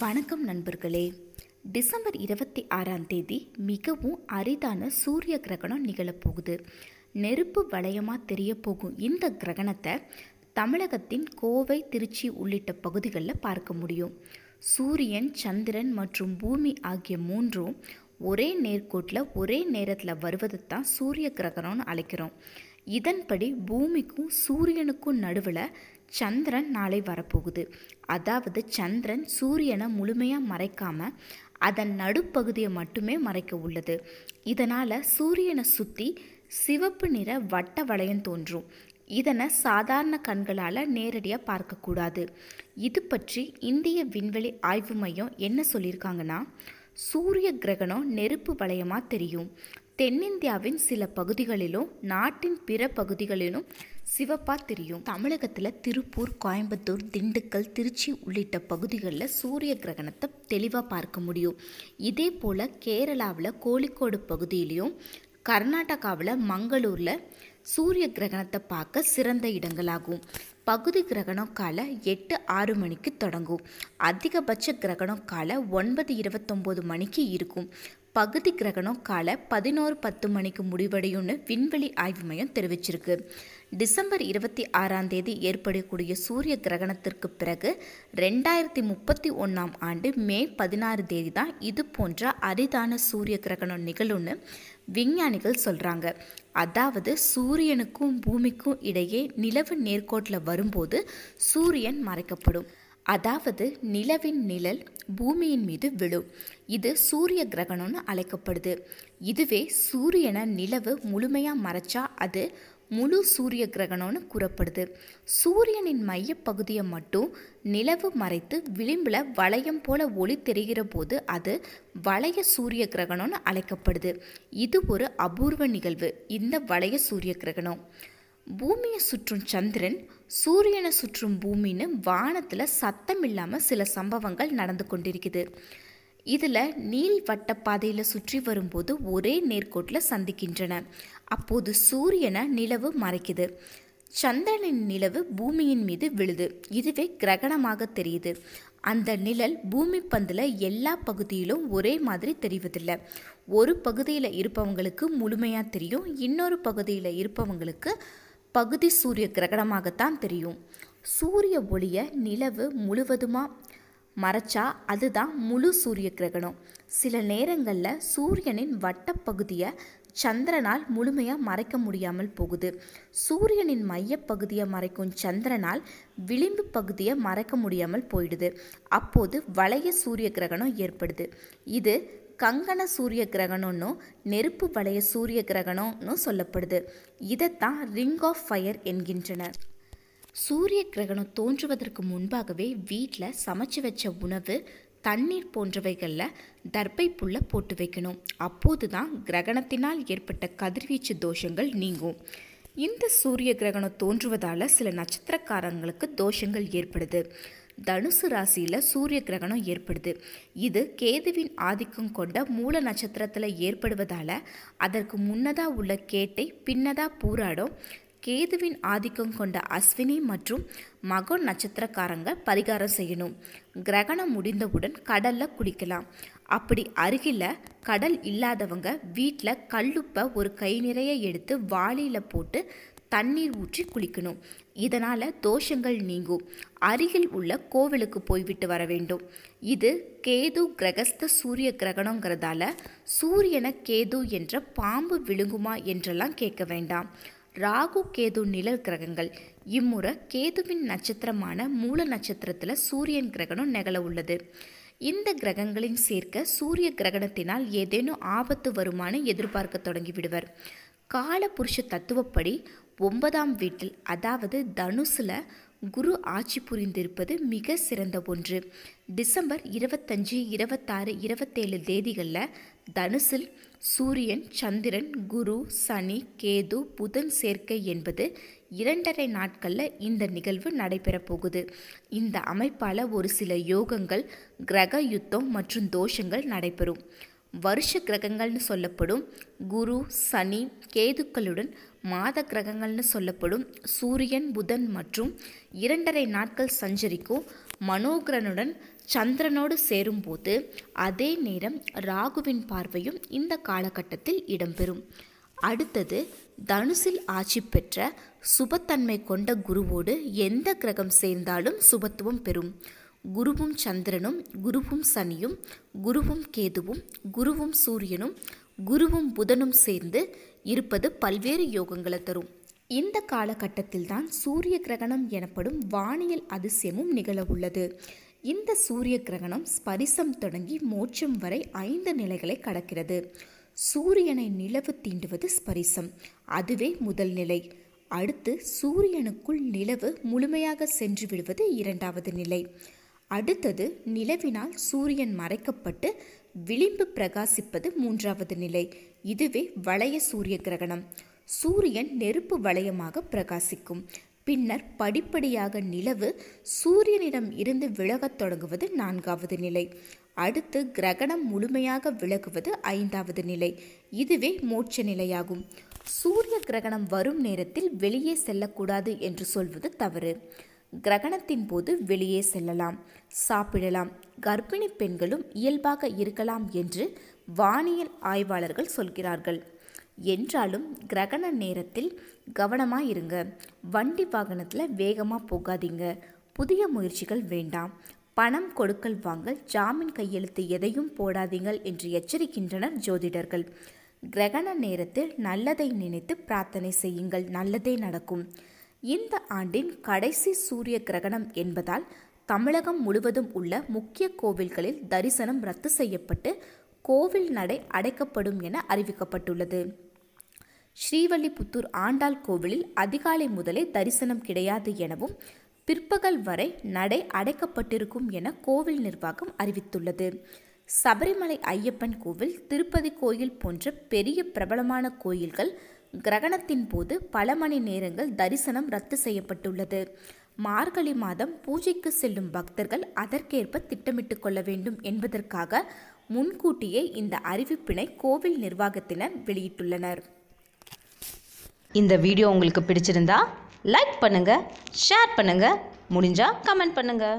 வணக்கம் நண்பர்களே டிசம்பர் இருபத்தி ஆறாம் தேதி மிகவும் அரிதான சூரிய கிரகணம் நிகழப்போகுது நெருப்பு வளையமாக தெரிய போகும் இந்த கிரகணத்தை தமிழகத்தின் கோவை திருச்சி உள்ளிட்ட பகுதிகளில் பார்க்க முடியும் சூரியன் சந்திரன் மற்றும் பூமி ஆகிய மூன்றும் ஒரே நேர்கோட்டில் ஒரே நேரத்தில் வருவதை தான் சூரிய கிரகணம்னு அழைக்கிறோம் இதன்படி பூமிக்கும் சூரியனுக்கும் நடுவில் சந்திரன் நாளை வரப்போகுது அதாவது சந்திரன் சூரியனை முழுமையாக மறைக்காமல் அதன் நடுப்பகுதியை மட்டுமே மறைக்க உள்ளது இதனால் சூரியனை சுற்றி சிவப்பு நிற வட்ட வளையம் தோன்றும் இதனை சாதாரண கண்களால் நேரடியாக பார்க்கக்கூடாது இது பற்றி இந்திய விண்வெளி ஆய்வு மையம் என்ன சொல்லியிருக்காங்கன்னா சூரிய கிரகணம் நெருப்பு வளையமாக தெரியும் தென்னிந்தியாவின் சில பகுதிகளிலும் நாட்டின் பிற பகுதிகளிலும் சிவப்பா தெரியும் தமிழகத்தில் திருப்பூர் கோயம்புத்தூர் திண்டுக்கல் திருச்சி உள்ளிட்ட பகுதிகளில் சூரிய கிரகணத்தை தெளிவாக பார்க்க முடியும் இதே போல் கேரளாவில் கோழிக்கோடு பகுதியிலையும் கர்நாடகாவில் மங்களூரில் சூரிய கிரகணத்தை பார்க்க சிறந்த இடங்களாகும் பகுதி கிரகணம் காலை எட்டு ஆறு மணிக்கு தொடங்கும் அதிகபட்ச கிரகணம் காலை ஒன்பது இருபத்தொம்போது மணிக்கு இருக்கும் பகுதி கிரகணம் காலை பதினோரு பத்து மணிக்கு முடிவடையும்னு விண்வெளி ஆய்வு மையம் தெரிவிச்சிருக்கு டிசம்பர் இருபத்தி ஆறாம் தேதி ஏற்படக்கூடிய சூரிய கிரகணத்திற்கு பிறகு ரெண்டாயிரத்தி முப்பத்தி ஒன்றாம் ஆண்டு மே பதினாறு தேதி தான் இது போன்ற அரிதான சூரிய கிரகணம் நிகழும்னு விஞ்ஞானிகள் சொல்கிறாங்க அதாவது சூரியனுக்கும் பூமிக்கும் இடையே நிலவு நேர்கோட்டில் வரும்போது சூரியன் மறைக்கப்படும் அதாவது நிலவின் நிழல் பூமியின் மீது விழும் இது சூரிய கிரகணம்னு அழைக்கப்படுது இதுவே சூரியனை நிலவு முழுமையாக மறைச்சா அது முழு சூரிய கிரகணம்னு கூறப்படுது சூரியனின் மையப்பகுதியை மட்டும் நிலவு மறைத்து விளிம்பில் வளையம் போல ஒளி தெரிகிற போது அது வளைய சூரிய கிரகணம்னு அழைக்கப்படுது இது ஒரு அபூர்வ நிகழ்வு இந்த வளைய சூரிய கிரகணம் பூமியை சுற்றும் சந்திரன் சூரியனை சுற்றும் பூமின்னு வானத்தில் சத்தம் இல்லாமல் சில சம்பவங்கள் நடந்து கொண்டிருக்குது இதில் நீள் வட்டப்பாதையில் சுற்றி வரும்போது ஒரே நேர்கோட்டில் சந்திக்கின்றன அப்போது சூரியனை நிலவு மறைக்குது சந்திரனின் நிலவு பூமியின் மீது விழுது இதுவே கிரகணமாக தெரியுது அந்த நிழல் பூமி பந்தில் எல்லா பகுதியிலும் ஒரே மாதிரி தெரிவதில்லை ஒரு பகுதியில் இருப்பவங்களுக்கு முழுமையாக தெரியும் இன்னொரு பகுதியில் இருப்பவங்களுக்கு பகுதி சூரிய கிரகணமாகத்தான் தெரியும் சூரிய ஒளியை நிலவு முழுவதுமாக மறைச்சா அதுதான் முழு சூரிய கிரகணம் சில நேரங்களில் சூரியனின் வட்டப்பகுதியை சந்திரனால் முழுமையாக மறைக்க முடியாமல் போகுது சூரியனின் மையப்பகுதியை மறைக்கும் சந்திரனால் விளிம்பு பகுதியை மறைக்க முடியாமல் போயிடுது அப்போது வளைய சூரிய கிரகணம் ஏற்படுது இது கங்கண சூரிய ಗ್ರಹಣನ್ನು நெருப்பு வளைய சூரிய கிரகணம்னு சொல்லப்படுது இதைத்தான் ரிங் ஆஃப் ஃபயர் என்கின்றனர் சூரிய கிரகணம் தோன்றுவதற்கு முன்பாகவே வீட்டில் சமைச்சு வச்ச உணவு தண்ணீர் போன்றவைகளில் தர்பை புல்லை போட்டு வைக்கணும் அப்போது தான் கிரகணத்தினால் ஏற்பட்ட கதிர்வீச்சு தோஷங்கள் நீங்கும் இந்த சூரிய கிரகணம் தோன்றுவதால் சில நட்சத்திரக்காரங்களுக்கு தோஷங்கள் ஏற்படுது தனுசு ராசியில் சூரிய கிரகணம் ஏற்படுது இது கேதுவின் ஆதிக்கம் கொண்ட மூல நட்சத்திரத்தில் ஏற்படுவதால் அதற்கு முன்னதாக உள்ள கேட்டை பின்னதாக பூராடும் கேதுவின் ஆதிக்கம் கொண்ட அஸ்வினி மற்றும் மகன் நட்சத்திரக்காரங்க பரிகாரம் செய்யணும் கிரகணம் முடிந்தவுடன் கடலில் குளிக்கலாம் அப்படி அருகில் கடல் இல்லாதவங்க வீட்டில் கல்லுப்பை ஒரு கை நிறைய எடுத்து வாளியில் போட்டு தண்ணீர் ஊற்றி குளிக்கணும் இதனால் தோஷங்கள் நீங்கும் அருகில் உள்ள கோவிலுக்கு போய்விட்டு வர வேண்டும் இது கேது கிரகஸ்த சூரிய கிரகணங்கிறதால சூரியனை கேது என்ற பாம்பு விழுங்குமா என்றெல்லாம் கேட்க வேண்டாம் ராகு கேது நிழல் கிரகங்கள் இம்முறை கேதுவின் நட்சத்திரமான மூல நட்சத்திரத்தில் சூரியன் கிரகணம் நிகழ உள்ளது இந்த கிரகங்களின் சேர்க்க சூரிய கிரகணத்தினால் ஏதேனும் ஆபத்து வருமானு எதிர்பார்க்க தொடங்கிவிடுவர் காலபுருஷ தத்துவப்படி ஒன்பதாம் வீட்டில் அதாவது தனுசில் குரு ஆட்சி புரிந்திருப்பது மிக சிறந்த ஒன்று டிசம்பர் இருபத்தஞ்சு இருபத்தாறு இருபத்தேழு தேதிகளில் தனுசில் சூரியன் சந்திரன் குரு சனி கேது புதன் சேர்க்கை என்பது இரண்டரை நாட்களில் இந்த நிகழ்வு நடைபெறப் போகுது இந்த அமைப்பால் ஒரு சில யோகங்கள் கிரக யுத்தம் மற்றும் தோஷங்கள் நடைபெறும் வருஷ கிரகங்கள்னு சொல்லப்படும் குரு சனி கேதுக்களுடன் மாத கிரகங்கள்னு சொல்லப்படும் சூரியன் புதன் மற்றும் இரண்டரை நாட்கள் சஞ்சரிக்கும் மனோகரனுடன் சந்திரனோடு சேரும்போது அதே நேரம் ராகுவின் பார்வையும் இந்த காலகட்டத்தில் இடம்பெறும் அடுத்தது தனுசில் ஆட்சி பெற்ற சுபத்தன்மை கொண்ட குருவோடு எந்த கிரகம் சேர்ந்தாலும் சுபத்துவம் பெறும் குருவும் சந்திரனும் குருவும் சனியும் குருவும் கேதுவும் குருவும் சூரியனும் குருவும் புதனும் சேர்ந்து இருப்பது பல்வேறு யோகங்களை தரும் இந்த காலகட்டத்தில் தான் சூரிய கிரகணம் எனப்படும் வானியல் அதிசயமும் நிகழ உள்ளது இந்த சூரிய கிரகணம் ஸ்பரிசம் தொடங்கி மோட்சம் வரை ஐந்து நிலைகளை கடக்கிறது சூரியனை நிலவு தீண்டுவது ஸ்பரிசம் அதுவே முதல் நிலை அடுத்து சூரியனுக்குள் நிலவு முழுமையாக சென்று விடுவது இரண்டாவது நிலை அடுத்தது நிலவினால் சூரியன் மறைக்கப்பட்டு விளிம்பு பிரகாசிப்பது மூன்றாவது நிலை இதுவே வளைய சூரிய கிரகணம் சூரியன் நெருப்பு வளையமாக பிரகாசிக்கும் பின்னர் படிப்படியாக நிலவு சூரியனிடம் இருந்து விலகத் தொடங்குவது நான்காவது நிலை அடுத்து கிரகணம் முழுமையாக விலகுவது ஐந்தாவது நிலை இதுவே மோட்ச நிலையாகும் சூரிய கிரகணம் வரும் நேரத்தில் வெளியே செல்லக்கூடாது என்று சொல்வது தவறு கிரகணத்தின் போது வெளியே செல்லலாம் சாப்பிடலாம் கர்ப்பிணி பெண்களும் இயல்பாக இருக்கலாம் என்று வானியல் ஆய்வாளர்கள் சொல்கிறார்கள் என்றாலும் கிரகண நேரத்தில் கவனமாக இருங்க வண்டி வாகனத்தில் வேகமாக போகாதீங்க புதிய முயற்சிகள் வேண்டாம் பணம் கொடுக்கல் வாங்கல் ஜாமீன் கையெழுத்து எதையும் போடாதீங்கள் என்று எச்சரிக்கின்றனர் ஜோதிடர்கள் கிரகண நேரத்தில் நல்லதை நினைத்து பிரார்த்தனை செய்யுங்கள் நல்லதே நடக்கும் இந்த ஆண்டின் கடைசி சூரிய கிரகணம் என்பதால் தமிழகம் முழுவதும் உள்ள முக்கிய கோவில்களில் தரிசனம் ரத்து செய்யப்பட்டு கோவில் நடை அடைக்கப்படும் என அறிவிக்கப்பட்டுள்ளது ஸ்ரீவல்லிபுத்தூர் ஆண்டாள் கோவிலில் அதிகாலை முதலே தரிசனம் கிடையாது எனவும் பிற்பகல் வரை நடை அடைக்கப்பட்டிருக்கும் என கோவில் நிர்வாகம் அறிவித்துள்ளது சபரிமலை ஐயப்பன் கோவில் திருப்பதி கோயில் போன்ற பெரிய பிரபலமான கோயில்கள் கிரகணத்தின் போது பல மணி நேரங்கள் தரிசனம் ரத்து செய்யப்பட்டுள்ளது மார்கழி மாதம் பூஜைக்கு செல்லும் பக்தர்கள் அதற்கேற்ப திட்டமிட்டுக் கொள்ள வேண்டும் என்பதற்காக முன்கூட்டியே இந்த அறிவிப்பினை கோவில் நிர்வாகத்தினர் வெளியிட்டுள்ளனர் இந்த வீடியோ உங்களுக்கு பிடிச்சிருந்தா லைக் பண்ணுங்க ஷேர் பண்ணுங்க முடிஞ்சா கமெண்ட் பண்ணுங்க